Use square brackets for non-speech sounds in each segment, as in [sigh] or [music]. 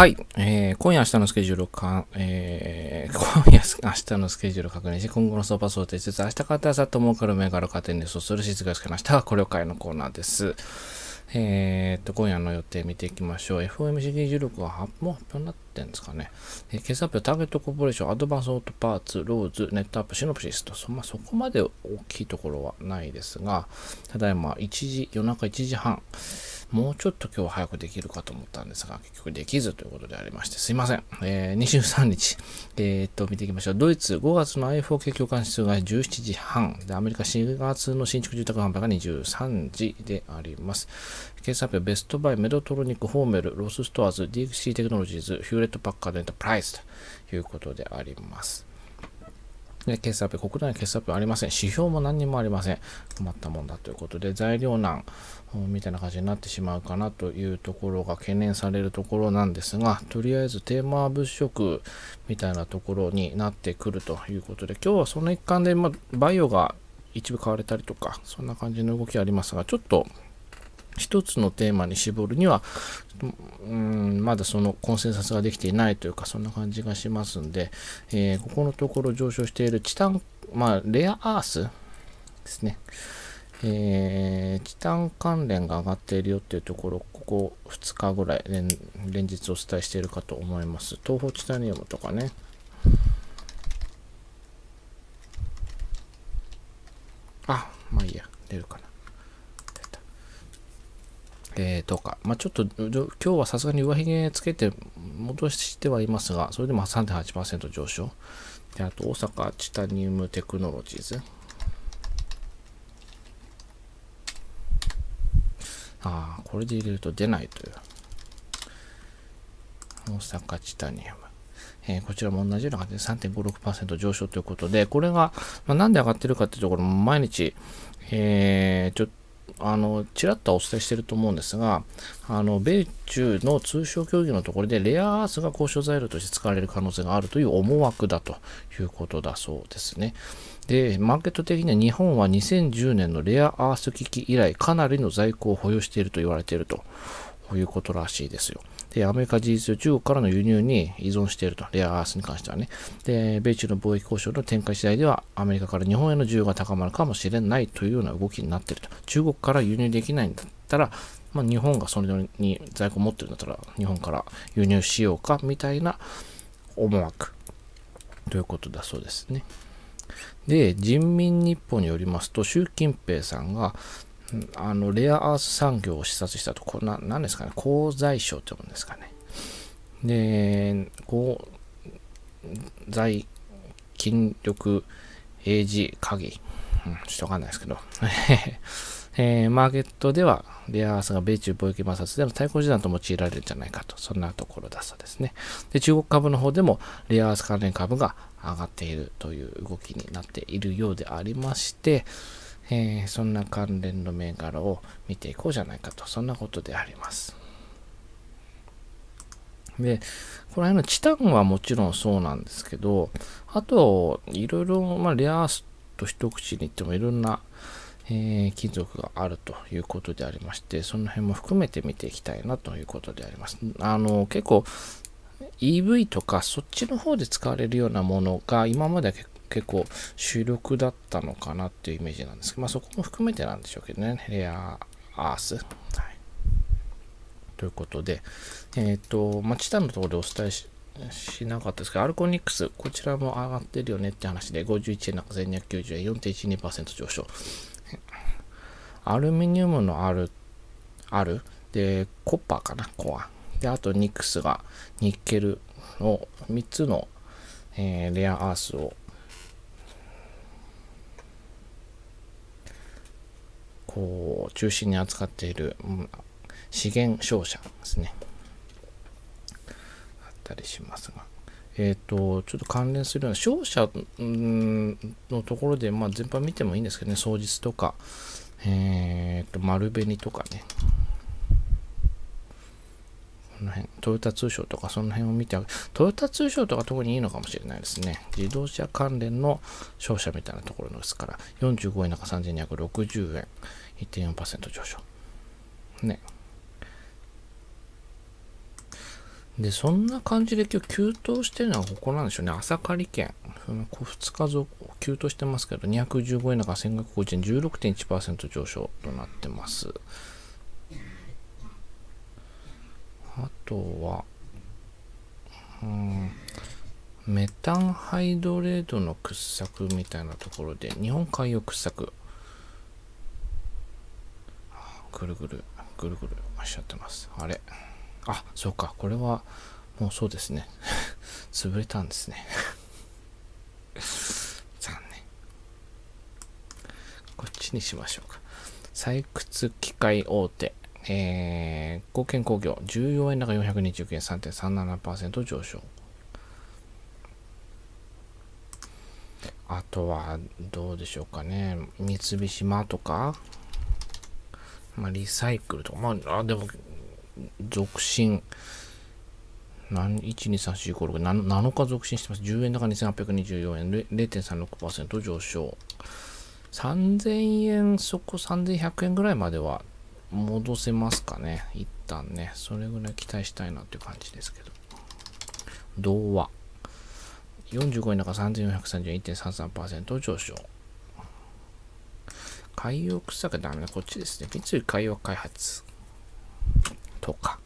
はい、えー、今夜明日のスケジュールをか、えー、[laughs] 今夜明日のスケジュールを確認し、今後の相場想定し明日買っらさっと儲かる銘柄を家庭にそする静かつけました。これを買いのコーナーです。えー、っと、今夜の予定見ていきましょう。FOMC 議事録はもう発表になってんですかね。えー、決算発表、ターゲットコーポレーション、アドバンスオートパーツ、ローズ、ネットアップ、シノプシスと、そ,、まあ、そこまで大きいところはないですが、ただいま1時、夜中1時半。もうちょっと今日早くできるかと思ったんですが、結局できずということでありまして、すいません。えー、23日、えー、っと、見ていきましょう。ドイツ5月の IFO 景況感指数が17時半、で、アメリカ4月の新築住宅販売が23時であります。検査ス表、ベストバイ、メドトロニック、ホーメル、ロスストアーズ、DXC テクノロジーズ、ヒューレット・パッカード・エンタプライズということであります。で、ケース国内の決算表ありません。指標も何にもありません。困ったもんだということで、材料難みたいな感じになってしまうかなというところが懸念されるところなんですが、とりあえずテーマ物色みたいなところになってくるということで、今日はその一環で、まバイオが一部買われたりとか、そんな感じの動きありますが、ちょっと一つのテーマに絞るには、うんまだそのコンセンサスができていないというか、そんな感じがしますんで、えー、ここのところ上昇しているチタン、まあ、レアアースですね。えー、チタン関連が上がっているよっていうところ、ここ2日ぐらい連連日お伝えしているかと思います。東方チタニウムとかね。あ、まあいいや、出るかな。えー、とか、まあ、ちょっと今日はさすがに上髭つけて戻してはいますが、それでも3.8%上昇。であと、大阪チタニウムテクノロジーズ。ああ、これで入れると出ないという。大阪チタニウム。えー、こちらも同じような感じで3.56%上昇ということで、これが、まあ、なんで上がってるかっていうところも毎日、えー、ちょっとあの、ちらっとお伝えしてると思うんですが、あの、米中の通商協議のところでレアアースが交渉材料として使われる可能性があるという思惑だということだそうですね。で、マーケット的には日本は2010年のレアアース危機以来かなりの在庫を保有していると言われていると。いうことらしいですよ。で、アメリカ事実上、中国からの輸入に依存していると、レアアースに関してはね。で、米中の貿易交渉の展開次第では、アメリカから日本への需要が高まるかもしれないというような動きになっていると。中国から輸入できないんだったら、まあ、日本がそれに在庫持ってるんだったら、日本から輸入しようか、みたいな思惑ということだそうですね。で、人民日報によりますと、習近平さんがあのレアアース産業を視察したとこな何ですかね鉱材省ってもんですかねで鉱材筋力英字鍵、うん、ちょっとわかんないですけど [laughs] えー、マーケットではレアアースが米中貿易摩擦での対抗手段と用いられるんじゃないかと、そんなところだそうですね。で、中国株の方でもレアアース関連株が上がっているという動きになっているようでありまして、えー、そんな関連の銘柄を見ていこうじゃないかと、そんなことであります。で、この辺のチタンはもちろんそうなんですけど、あと、いろいろ、まあ、レアアースと一口に言ってもいろんな、えー、金属があるということでありまして、その辺も含めて見ていきたいなということであります。あの、結構 EV とかそっちの方で使われるようなものが今までは結結構主力だったのかなっていうイメージなんですけど、まあそこも含めてなんでしょうけどね、レアアース。はい。ということで、えっ、ー、と、まあ、チタンのところでお伝えししなかったですけど、アルコニックス、こちらも上がってるよねって話で、51円なんか1290円、4.12%上昇。アルミニウムのある、あるで、コッパーかな、コア。で、あとニックスがニッケルの3つの、えー、レアアースをこう中心に扱っている、うん、資源商社ですね。あったりしますが。えっ、ー、と、ちょっと関連するような、商社のところで、まあ、全般見てもいいんですけどね、双日とか、えっ、ー、と、丸紅とかね、この辺、トヨタ通商とかその辺を見てあげトヨタ通商とか特にいいのかもしれないですね。自動車関連の商社みたいなところですから、45円高3260円。1.4%上昇。ね。で、そんな感じで今日急騰してるのはここなんでしょうね。朝刈券。その2日続急騰してますけど、215円高1550円、16.1%上昇となってます。あとは、うん、メタンハイドレートの掘削みたいなところで、日本海洋掘削。ぐるぐる、ぐるぐるしちゃってます。あれ。あ、そうか。これは、もうそうですね。[laughs] 潰れたんですね。[laughs] 残念。こっちにしましょうか。採掘機械大手。えー、貢献工業、14円高429円3.37%上昇。あとは、どうでしょうかね。三菱マとかまあ、リサイクルとか、まあ、あでも、続進。何 ?1,2,3,4,5,6,7 7日続進してます。10円高2824円、0.36%上昇。3000円、そこ3100円ぐらいまでは戻せますかね。一旦ね。それぐらい期待したいなっていう感じですけど。童話。45円高3430円、1.33%上昇。海洋掘がダメだ。こっちですね。三井海洋開発とか。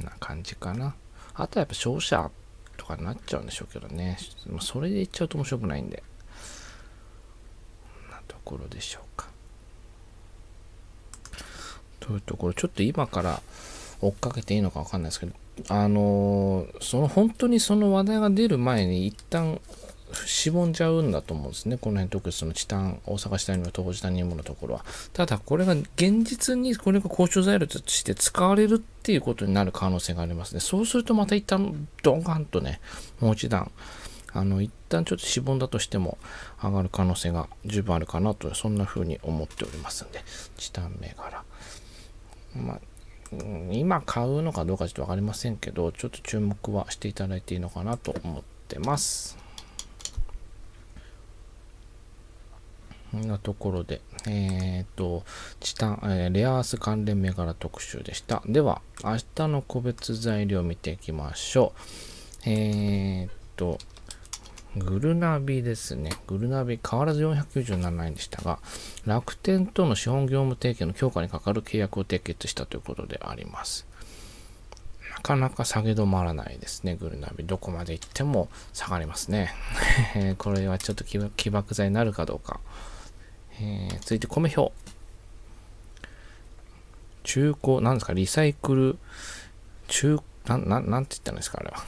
な感じかな。あとはやっぱ勝者とかになっちゃうんでしょうけどね。まあ、それでいっちゃうと面白くないんで。なところでしょうか。というところ、ちょっと今から追っかけていいのかわかんないですけど、あのー、その本当にその話題が出る前に一旦しぼんじゃうんだと思うんですね。この辺特にそのチタン、大阪市内のウム、東北チタニウムのところは。ただこれが現実にこれが交渉材料として使われるっていうことになる可能性がありますね。そうするとまた一旦ドンカンとね、もう一段、あの、一旦ちょっとしぼんだとしても上がる可能性が十分あるかなと、そんな風に思っておりますんで、チタン銘柄。まあ今買うのかどうかちょっと分かりませんけど、ちょっと注目はしていただいていいのかなと思ってます。なところで、えっ、ー、と、チタン、えー、レアアース関連銘柄特集でした。では、明日の個別材料を見ていきましょう。えっ、ー、と、グルナビですね。グルナビ、変わらず497円でしたが、楽天との資本業務提携の強化にかかる契約を締結したということであります。なかなか下げ止まらないですね、グルナビ。どこまで行っても下がりますね。[laughs] これはちょっと起爆剤になるかどうか。えー、続いて米表。中古、なんですか、リサイクル、中、な、な、なんて言ったんですか、あれは。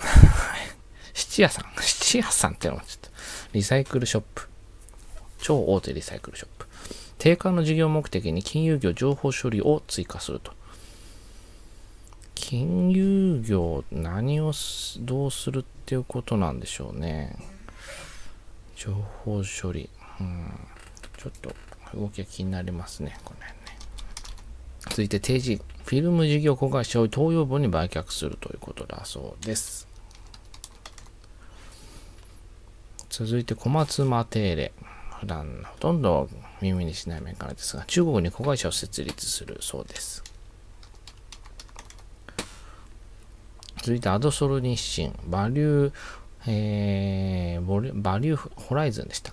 [laughs] 質屋さん [laughs] 質屋さんってのもちょっと。リサイクルショップ。超大手リサイクルショップ。定款の事業目的に金融業情報処理を追加すると。金融業、何をどうするっていうことなんでしょうね。情報処理。うんちょっと動きが気になりますね、この辺ね。続いて定時、フィルム事業子会社を東洋部に売却するということだそうです。続いて小松マテーレ。普段ほとんど耳にしない面からですが、中国に子会社を設立するそうです。続いてアドソル日清、バリュー、えー、バリューホライズンでした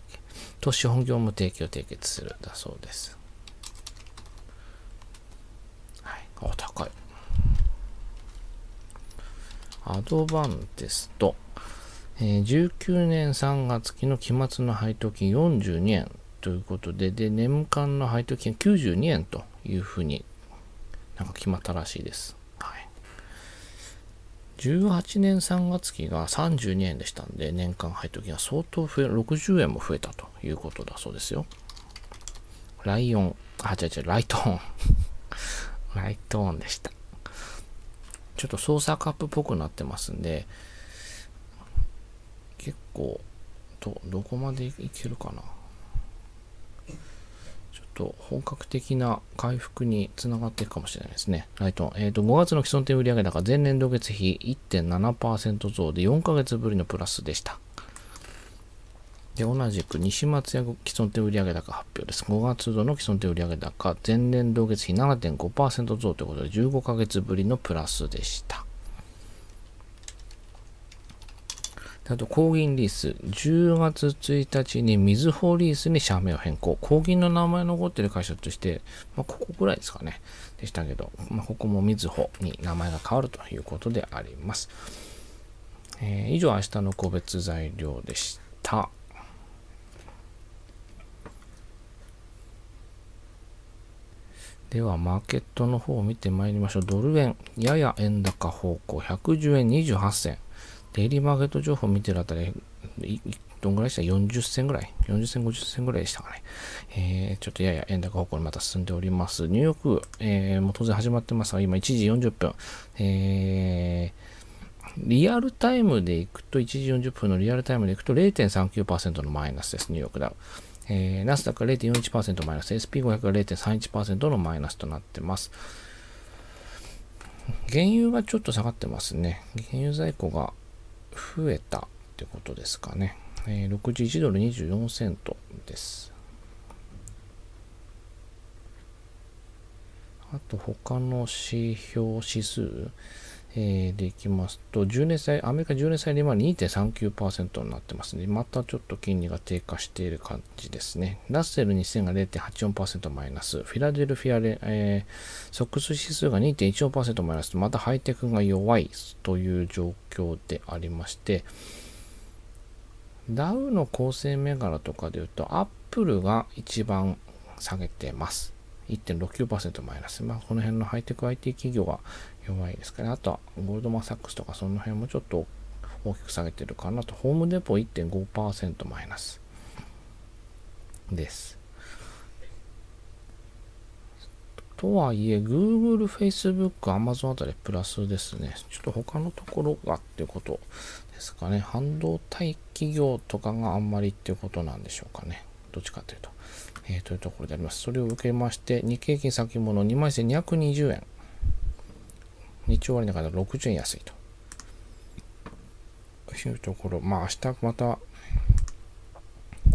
と資本業務提供を締結するだそうです。はい。あ、高い。アドバンテスト。えー、19年3月期の期末の配当金42円ということで、で、年間の配当金92円というふうになんか決まったらしいです。はい。18年3月期が32円でしたんで、年間配当金が相当増え、60円も増えたということだそうですよ。ライオン、あ、違う違う、ライトオン。[laughs] ライトオンでした。ちょっと操作カップっぽくなってますんで、結構、ど、どこまでいけるかな。ちょっと本格的な回復につながっていくかもしれないですね。ライトオン。えっ、ー、と、5月の既存店売上高前年同月比1.7%増で4ヶ月ぶりのプラスでした。で、同じく西松屋既存店売上高発表です。5月度の既存店売上高、前年同月比7.5%増ということで、15ヶ月ぶりのプラスでした。あと、公銀リース。10月1日にみずほリースに社名を変更。公銀の名前残ってる会社として、まあ、ここぐらいですかね。でしたけど、まあ、ここもみずほに名前が変わるということであります。えー、以上、明日の個別材料でした。では、マーケットの方を見てまいりましょう。ドル円、やや円高方向、110円28銭。デイリーマーケット情報を見てるあたり、どんぐらいでした ?40 銭ぐらい ?40 銭、50銭ぐらいでしたかね。えー、ちょっとやや円高方向にまた進んでおります。ニューヨーク、えー、もう当然始まってますが、今1時40分。えー、リアルタイムでいくと、1時40分のリアルタイムでいくと0.39%のマイナスです、ニューヨークダウ。えー、ナスダックが0.41%マイナス、SP500 が0.31%のマイナスとなってます。原油がちょっと下がってますね。原油在庫が増えたってことですかね。えー、61ドル24セントです。あと他の指標指数えー、でいきますと、10年債、アメリカ10年債利回り2.39%になってますね。またちょっと金利が低下している感じですね。ラッセル2000が0.84%マイナス、フィラデルフィアレ、えー、ソックス指数が2.14%マイナス、またハイテクが弱いという状況でありまして、ダウの構成銘柄とかで言うと、アップルが一番下げてます。1.69%マイナス。まあ、この辺のハイテク IT 企業が弱いですから、あとはゴールドマン・サックスとかその辺もちょっと大きく下げてるかなと、ホームデポ1.5%マイナスです。とはいえ、Google、Facebook、Amazon あたりプラスですね。ちょっと他のところがっていうことですかね。半導体企業とかがあんまりっていうことなんでしょうかね。どっちかというと。えー、というところであります。それを受けまして、日経平均先物2万1220円。日曜日だから60円安いと。いうところ、まあ明日また、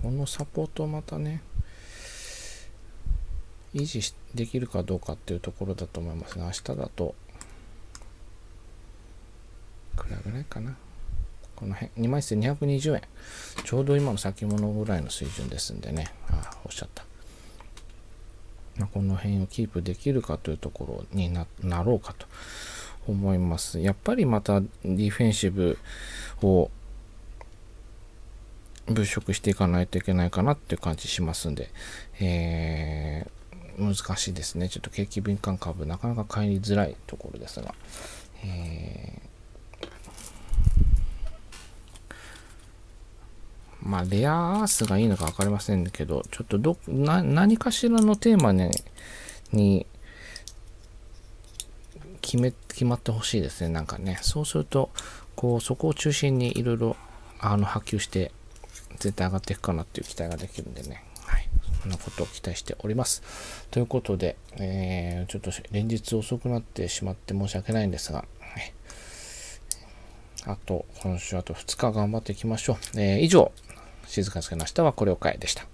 このサポートをまたね、維持できるかどうかっていうところだと思いますが、明日だと、くらぐらいかな。この辺、2枚数220円。ちょうど今の先物ぐらいの水準ですんでね、ああ、おっしゃった。まあ、この辺をキープできるかというところになろうかと。思います。やっぱりまたディフェンシブを物色していかないといけないかなっていう感じしますんで、えー、難しいですね。ちょっと景気敏感株、なかなか買いづらいところですが、えー、まあ、レアアースがいいのか分かりませんけど、ちょっとど、何かしらのテーマね、に決め、決まってほしいですね、なんかね。そうすると、こう、そこを中心にいろいろ、あの、波及して、絶対上がっていくかなっていう期待ができるんでね。はい。そんなことを期待しております。ということで、えー、ちょっと連日遅くなってしまって申し訳ないんですが、あと、今週あと2日頑張っていきましょう。えー、以上、静かに明日はこれを変えでした。